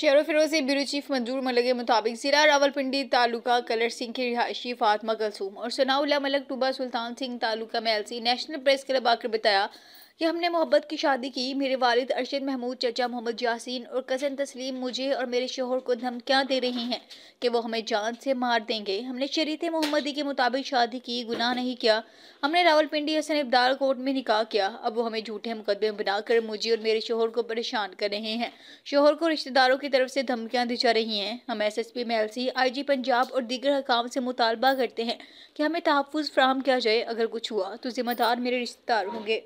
शहर फिरोज से bureau chief मंजूर मलक के मुताबिक ज़िला रावलपिंडी तालुका कलर सिंह की रिहायशी फातमा कलसूम और Sanaullah Malik Tuba Sultan Singh taluka Mailsi national press club आकर बताया कि हमने मोहब्बत की शादी की मेरे वालिद अरशद महमूद चचा मोहम्मद यासीन और कज़न तस्लीम मुझे और मेरे शोहर को धमकियाँ दे रही हैं कि वो हमें जान से मार देंगे हमने शरीत मोहम्मदी के मुताबिक शादी की गुनाह नहीं किया हमने रावलपिंडी हसन इबदार कोर्ट में निकाह किया अब वो हमें झूठे मुकदमे बनाकर मुझे और मेरे शोहर को परेशान कर रहे हैं शोहर को रिश्तेदारों की तरफ से धमकियाँ दी जा रही हैं हम S S P Mailsi I G Punjab और दीगर हकाम से मुतालबा करते हैं कि हमें तहफ़ फ्राहम किया जाए अगर कुछ हुआ तो ज़िम्मेदार मेरे रिश्तेदार होंगे